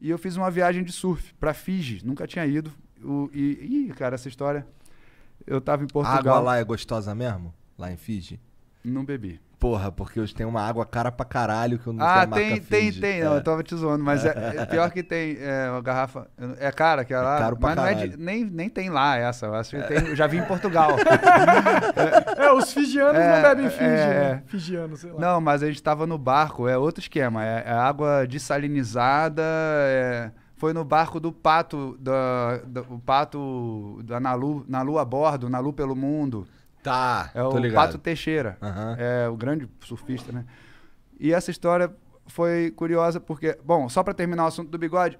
E eu fiz uma viagem de surf para Fiji, nunca tinha ido. O, e, ih, cara, essa história. Eu tava em Portugal. A água lá é gostosa mesmo? Lá em Fiji? Não bebi. Porra, porque hoje tem uma água cara pra caralho que eu não ah, sei a tem, marca tem, Fiji. tem. É. Não, eu tava te zoando, mas é, é pior que tem é, uma garrafa. É cara que é, é lá. É caro pra mas caralho. não é de, nem, nem tem lá essa. Eu, acho que tem, eu já vi em Portugal. é, os fijianos não é, bebem Fiji. É, né? é. Figiano, sei lá. Não, mas a gente tava no barco, é outro esquema. É, água dessalinizada. foi no barco do pato, da, do, o pato da Nalu, Nalu a bordo, Nalu pelo mundo. Tá. É o ligado. Pato Teixeira. Uhum. É o grande surfista, né? E essa história foi curiosa porque, bom, só para terminar o assunto do bigode,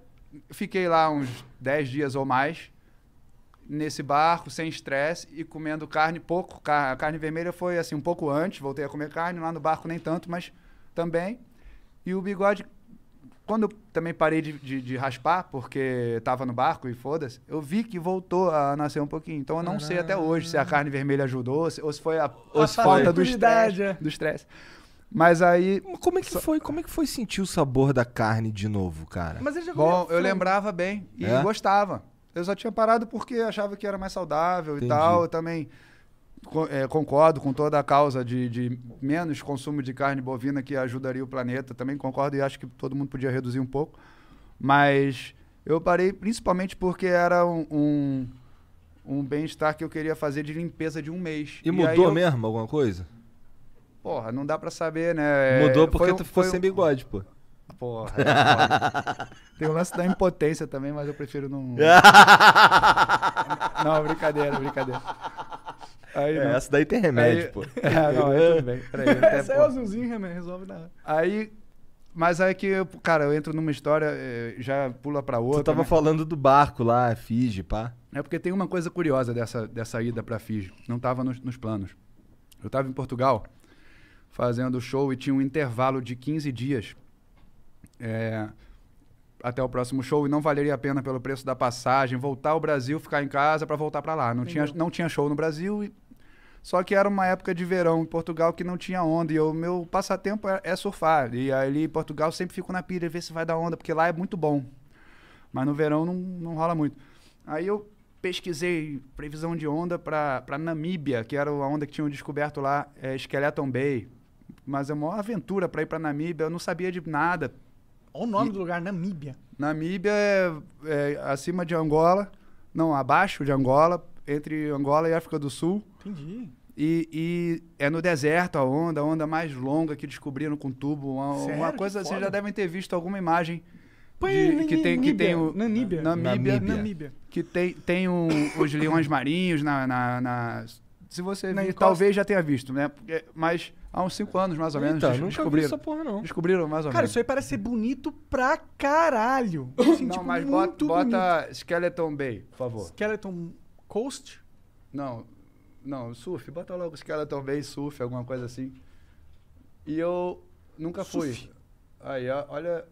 fiquei lá uns 10 dias ou mais nesse barco, sem estresse e comendo carne pouco. A carne vermelha foi assim um pouco antes, voltei a comer carne lá no barco nem tanto, mas também. E o bigode quando eu também parei de, de, de raspar, porque tava no barco e foda-se, eu vi que voltou a nascer um pouquinho. Então eu não Caramba. sei até hoje se a carne vermelha ajudou, se, ou se foi a, ou se falta do estresse. É. Do estresse. Mas aí. Como é que foi? Como é que foi sentir o sabor da carne de novo, cara? Mas já Bom, eu lembrava bem e é? gostava. Eu só tinha parado porque achava que era mais saudável Entendi. e tal. Eu também é, concordo com toda a causa de, de, menos consumo de carne bovina que ajudaria o planeta. Também concordo e acho que todo mundo podia reduzir um pouco. Mas eu parei principalmente porque era um, um, um bem-estar que eu queria fazer de limpeza de um mês. E, e mudou eu... mesmo alguma coisa? Porra, não dá pra saber, né? É, mudou porque foi, tu ficou foi... sem bigode, pô. Porra. porra. É Tem o lance da impotência também, mas eu prefiro não. não, brincadeira, brincadeira. Aí, é, essa daí tem remédio, aí, pô. É, não, aí tudo bem. Peraí, essa é o azulzinho, resolve nada. Aí, mas aí que, cara, eu entro numa história, eh, já pula pra outra. Tu tava né? falando do barco lá, Fiji, pá. É porque tem uma coisa curiosa dessa, dessa ida pra Fiji. Não tava nos, nos planos. Eu tava em Portugal fazendo show e tinha um intervalo de 15 dias é, até o próximo show e não valeria a pena pelo preço da passagem voltar ao Brasil, ficar em casa para voltar para lá. Não Entendeu? tinha, não tinha show no Brasil e só que era uma época de verão em Portugal que não tinha onda. E o meu passatempo é, é surfar. E ali em Portugal sempre fico na pilha, ver se vai dar onda, porque lá é muito bom. Mas no verão não, não rola muito. Aí eu pesquisei previsão de onda para Namíbia, que era a onda que tinham descoberto lá, é Skeleton Bay. Mas é uma aventura para ir para Namíbia, eu não sabia de nada. Olha o nome e, do lugar, Namíbia. Namíbia é, é acima de Angola, não, abaixo de Angola, entre Angola e África do Sul. Entendi. E, e, é no deserto a onda, a onda mais longa que descobriram com tubo. Uma, Sério? uma coisa, vocês assim, já devem ter visto alguma imagem. De, é que tem que tem o Namíbia, Namíbia, Namíbia. que tem tem um, os leões marinhos na, na, na se você na vir, talvez já tenha visto, né? Porque, mas há uns 5 anos mais ou menos Eita, descobriram. essa porra não. Descobriram mais ou Cara, menos. Cara, isso aí parece ser bonito pra caralho. Assim, não, tipo, mas bota, bota Skeleton Bay, por favor. Skeleton Coast? Não, não, surf. Bota logo os caras talvez, surf, alguma coisa assim. E eu nunca surf. fui. Aí, olha...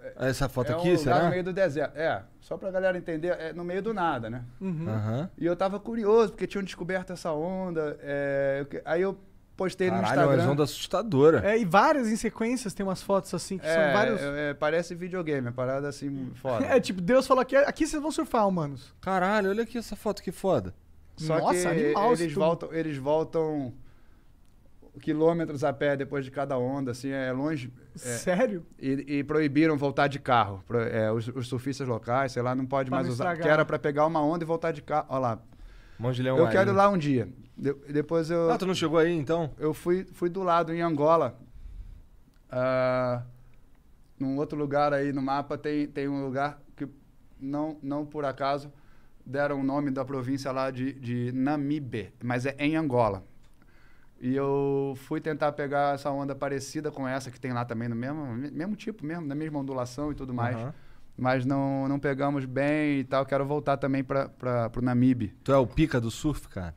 É, essa foto é aqui, um será? no meio do deserto. É, só pra galera entender, é no meio do nada, né? Uhum. Uhum. E eu tava curioso, porque tinham descoberto essa onda. É, aí eu postei Caralho, no Instagram. É uma onda assustadora. É, e várias em sequências tem umas fotos assim que é, são vários. É, é, parece videogame, é parada assim foda. é, tipo, Deus falou aqui, aqui vocês vão surfar, humanos. Caralho, olha aqui essa foto que foda. Só Nossa, que animal, eles tu... voltam, eles voltam quilômetros a pé depois de cada onda, assim, é longe. É. Sério? E, e, proibiram voltar de carro. Pro, é, os, os, surfistas locais, sei lá, não pode pra mais usar. Estragar. Que era para pegar uma onda e voltar de carro. Olha lá, Mão de Leão Eu quero ir lá um dia. De, depois eu. Ah, tu não chegou aí então? Eu fui, fui do lado, em Angola. Uh, num outro lugar aí no mapa tem, tem um lugar que, não, não por acaso, deram o nome da província lá de, de Namibe, mas é em Angola. E eu fui tentar pegar essa onda parecida com essa que tem lá também, no mesmo, mesmo tipo mesmo, na mesma ondulação e tudo mais. Uhum mas não, não pegamos bem e tal. Quero voltar também para o Namibe. Tu é o pica do surf, cara?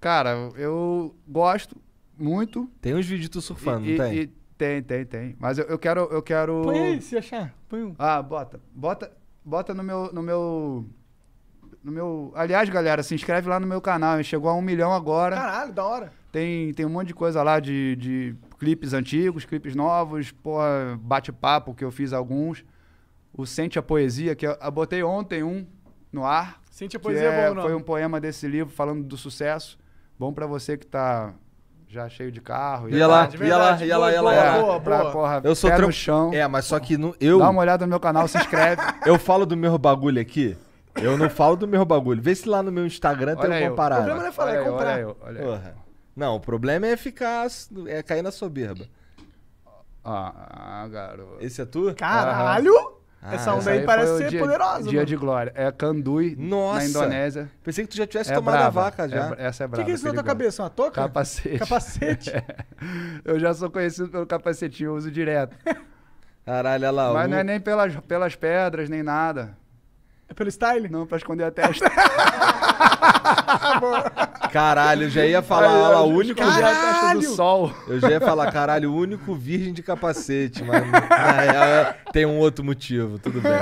Cara, eu gosto muito. Tem uns vídeos tu surfando, e, não tem? E, tem, tem, tem. Mas eu, eu, quero, eu quero. Põe aí, se achar. Põe um. Ah, bota. Bota, bota no meu. No meu... No meu. Aliás, galera, se inscreve lá no meu canal. Chegou a um milhão agora. Caralho, da hora. Tem, tem um monte de coisa lá de, de clipes antigos, clipes novos, bate-papo que eu fiz alguns o Sente a Poesia, que eu, eu botei ontem um no ar. Sente a Poesia é, é bom, não? Foi um poema desse livro falando do sucesso. Bom para você que tá já cheio de carro. Ia lá, tá ia lá, ia lá, ia lá. Boa, é, boa, pra, boa. Porra, eu sou no chão. É, mas só que no, eu... Dá uma olhada no meu canal, se inscreve. eu falo do meu bagulho aqui. Eu não falo do meu bagulho. Vê se lá no meu Instagram olha tem alguma eu. parada. O problema não é falar, é olha é comprar. olha eu, olha porra. eu. Não, o problema é ficar... É cair na soberba. Ah, garoto. Esse é tu? Caralho! Uhum. Ah, essa onda aí, parece ser dia, poderosa. Dia mano. de glória. É Kandui, Nossa. na Indonésia. Pensei que tu já tivesse é tomado brava. a vaca é já. É, essa é brava. O que, que é isso na tua cabeça? Uma touca? Capacete. Capacete. eu já sou conhecido pelo capacetinho, eu uso direto. Caralho, olha lá. Mas o... não é nem pelas, pelas pedras, nem nada. É pelo style? Não, pra esconder a testa. Caralho, eu já ia falar, o único... Caralho! do sol. Eu já ia falar, caralho, o único virgem de capacete, mas é, tem um outro motivo, tudo bem.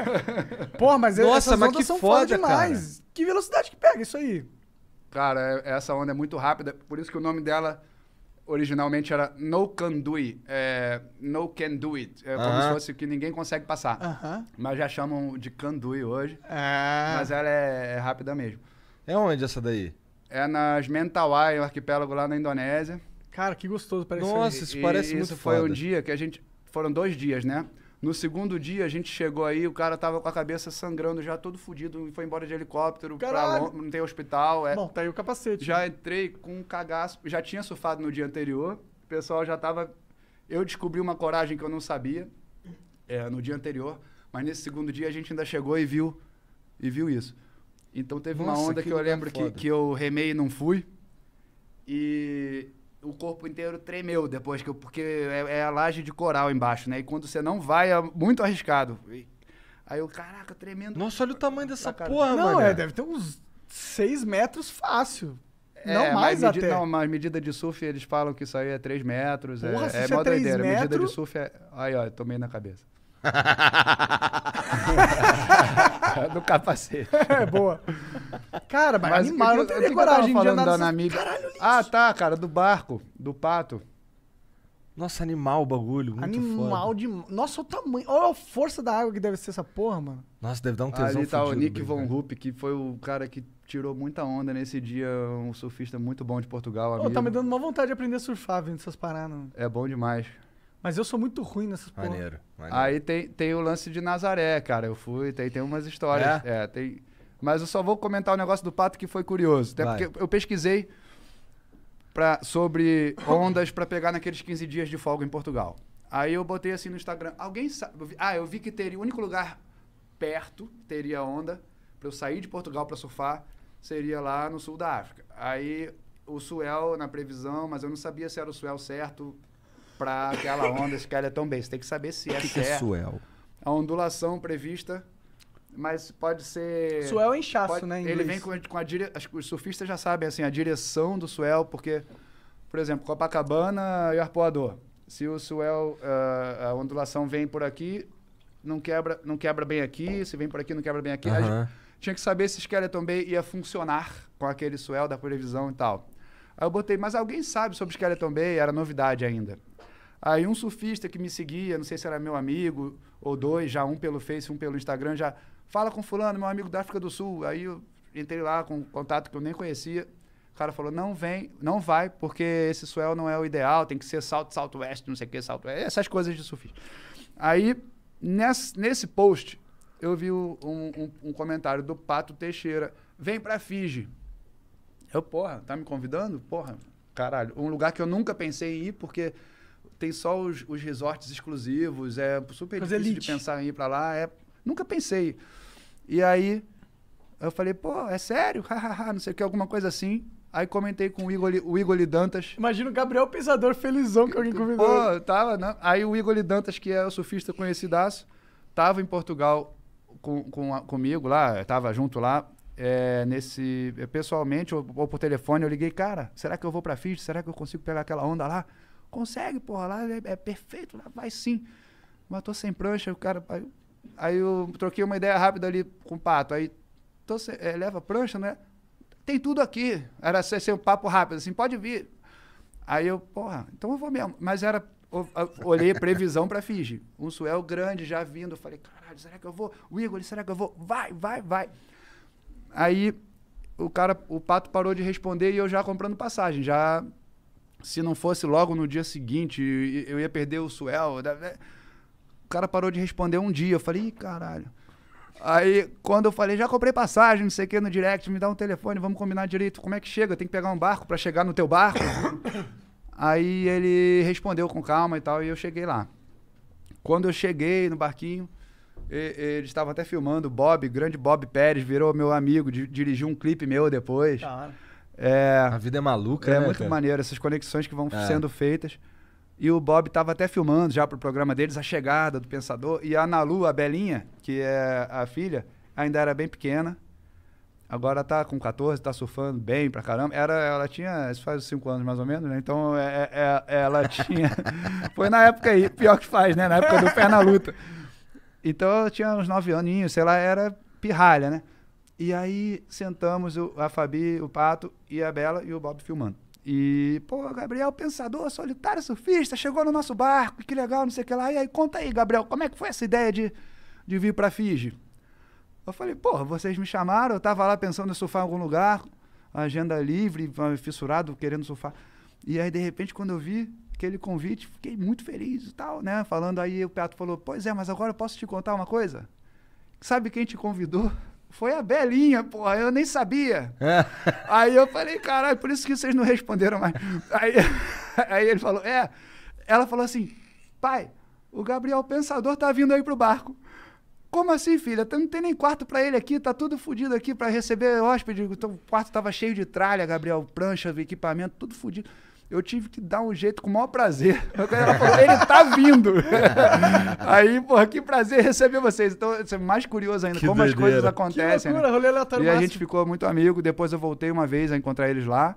Pô, mas Nossa, essas mas ondas que são foda, foda demais. Que velocidade que pega isso aí? Cara, é, essa onda é muito rápida, por isso que o nome dela originalmente era No Can Do It. é, no Can Do It. É como se fosse que ninguém consegue passar. Mas já chamam de Can Do It hoje. É. Mas ela é rápida mesmo. É onde essa daí? É nas Mentawai, o arquipélago lá na Indonésia. Cara, que gostoso, parece Nossa, isso e, parece e muito isso foi um dia que a gente. Foram dois dias, né? No segundo dia, a gente chegou aí, o cara tava com a cabeça sangrando, já todo fudido, e foi embora de helicóptero, pra pra não tem hospital. É. Bom, tá aí o capacete. Já né? entrei com um cagaço, já tinha surfado no dia anterior, o pessoal já tava. Eu descobri uma coragem que eu não sabia é, no dia anterior, mas nesse segundo dia a gente ainda chegou e viu, e viu isso. Então teve Nossa, uma onda que, que eu lembro que, que eu remei e não fui. E o corpo inteiro tremeu depois que eu, porque é, é, a laje de coral embaixo, né? E quando você não vai é muito arriscado. aí eu, caraca, tremendo. Nossa, olha o tamanho dessa porra, Não, é, deve ter uns 6 metros fácil. É, não mais medi, até. Não, mas medida de surf, eles falam que isso aí é 3 metros. É, porra, é, é, é 3 Metros... Medida de surf é... Aí, ó, tomei na cabeça. do capacete. É, boa. Cara, mas, mas animal, eu não teria coragem de andar na amiga. ah, tá, cara, do barco, do pato. Nossa, animal o bagulho, muito Animal foda. de... Nossa, o tamanho... Olha a força da água que deve ser essa porra, mano. Nossa, deve dar um tesão Ali tá o Nick bem, Von Rupp, que foi o cara que tirou muita onda nesse dia. Um surfista muito bom de Portugal, amigo. Oh, tá me dando uma vontade de aprender a surfar vendo essas paradas. É bom demais. Mas eu sou muito ruim nessas maneiro, maneiro, Aí tem, tem o lance de Nazaré, cara. Eu fui, tem, tem umas histórias. É? é tem... Mas eu só vou comentar o um negócio do pato que foi curioso. Até Vai. porque eu pesquisei pra, sobre ondas para pegar naqueles 15 dias de folga em Portugal. Aí eu botei assim no Instagram. Alguém sabe. Ah, eu vi que teria. O único lugar perto teria onda para eu sair de Portugal para surfar seria lá no sul da África. Aí o Suel na previsão, mas eu não sabia se era o Suel certo para aquela onda, Skeleton cara é tão bem. Você tem que saber se é, que é suel. a ondulação prevista. Mas pode ser. Suel é inchaço, pode, né? Ele vem com, com a direção. Os surfistas já sabem assim, a direção do suel, porque, por exemplo, Copacabana e Arpoador. Se o suel, uh, a ondulação vem por aqui, não quebra, não quebra bem aqui, se vem por aqui, não quebra bem aqui. Uhum. tinha que saber se Skeleton é Bay ia funcionar com aquele suel da previsão e tal. Aí eu botei, mas alguém sabe sobre Skeleton Bay? Era novidade ainda. Aí um surfista que me seguia, não sei se era meu amigo ou dois, já um pelo Face, um pelo Instagram, já fala com fulano, meu amigo da África do Sul. Aí eu entrei lá com um contato que eu nem conhecia. O cara falou, não vem, não vai, porque esse swell não é o ideal, tem que ser salto, salto oeste, não sei o que, salto oeste, essas coisas de surfista. Aí, nesse, nesse post, eu vi um, um, um comentário do Pato Teixeira, vem pra Fiji. Eu, porra, tá me convidando? Porra, caralho, um lugar que eu nunca pensei em ir, porque tem só os, os resorts exclusivos, é super Coisa é difícil elite. de pensar em ir para lá. É, nunca pensei. E aí eu falei, pô, é sério? não sei o que, alguma coisa assim. Aí comentei com o Igor, o Igor Dantas. Imagina o Gabriel Pesador felizão que alguém convidou. Pô, tava, né? Aí o Igor Dantas, que é o surfista conhecidaço, tava em Portugal com, com, comigo lá, tava junto lá. É, nesse pessoalmente ou, ou, por telefone eu liguei cara será que eu vou para Fiji será que eu consigo pegar aquela onda lá Consegue, porra, lá é, é perfeito, lá vai sim. Mas tô sem prancha, o cara. Aí, aí eu troquei uma ideia rápida ali com o pato. Aí tô sem, é, leva prancha, né? Tem tudo aqui. Era ser, assim, um papo rápido, assim, pode vir. Aí eu, porra, então eu vou mesmo. Mas era olhei previsão para Fiji. Um suel grande já vindo. Eu falei, caralho, será que eu vou? O Igor, será que eu vou? Vai, vai, vai. Aí o cara, o pato parou de responder e eu já comprando passagem, já se não fosse logo no dia seguinte, eu ia perder o suel. Né, né? O cara parou de responder um dia. Eu falei, Ih, caralho. Aí, quando eu falei, já comprei passagem, não sei o que, no direct, me dá um telefone, vamos combinar direito. Como é que chega? Tem que pegar um barco para chegar no teu barco? Aí ele respondeu com calma e tal, e eu cheguei lá. Quando eu cheguei no barquinho, ele estava até filmando, Bob, grande Bob Pérez, virou meu amigo, dirigiu um clipe meu depois. Cara. É, a vida é maluca, é, né? É muito cara? maneiro, essas conexões que vão é. sendo feitas. E o Bob estava até filmando já para o programa deles a chegada do Pensador. E a Nalu, a Belinha, que é a filha, ainda era bem pequena. Agora tá com 14, tá surfando bem pra caramba. Era, ela tinha, isso faz 5 anos mais ou menos, né? Então é, é, é ela tinha. Foi na época aí, pior que faz, né? Na época do pé na luta. Então eu tinha uns 9 aninhos, sei lá, era pirralha, né? E aí sentamos o, a Fabi, o Pato e a Bela e o Bob filmando. E, pô, Gabriel, pensador, solitário, surfista, chegou no nosso barco, que legal, não sei o que lá. E aí, conta aí, Gabriel, como é que foi essa ideia de, de vir pra Fiji? Eu falei, pô, vocês me chamaram, eu tava lá pensando em surfar em algum lugar, agenda livre, fissurado, querendo surfar. E aí, de repente, quando eu vi aquele convite, fiquei muito feliz e tal, né? Falando aí, o Pato falou, pois é, mas agora eu posso te contar uma coisa? Sabe quem te convidou? Foi a Belinha, porra, eu nem sabia. É. Aí eu falei, caralho, por isso que vocês não responderam mais. Aí, aí ele falou, é. Ela falou assim, pai, o Gabriel Pensador tá vindo aí pro barco. Como assim, filha? Não tem nem quarto para ele aqui, tá tudo fudido aqui para receber hóspede. O quarto tava cheio de tralha, Gabriel, prancha, equipamento, tudo fudido eu tive que dar um jeito com o maior prazer. Ela falou, ele tá vindo. Aí, porra que prazer receber vocês. Então, é mais curioso ainda que como doideira. as coisas acontecem. Que loucura, né? rolê e máximo. a gente ficou muito amigo. Depois eu voltei uma vez a encontrar eles lá.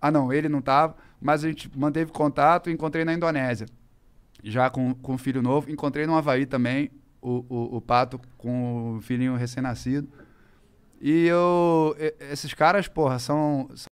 Ah, não, ele não tava. Mas a gente manteve contato. Encontrei na Indonésia. Já com, com um filho novo. Encontrei no Havaí também o, o, o Pato com o filhinho recém-nascido. E eu... Esses caras, porra, são, são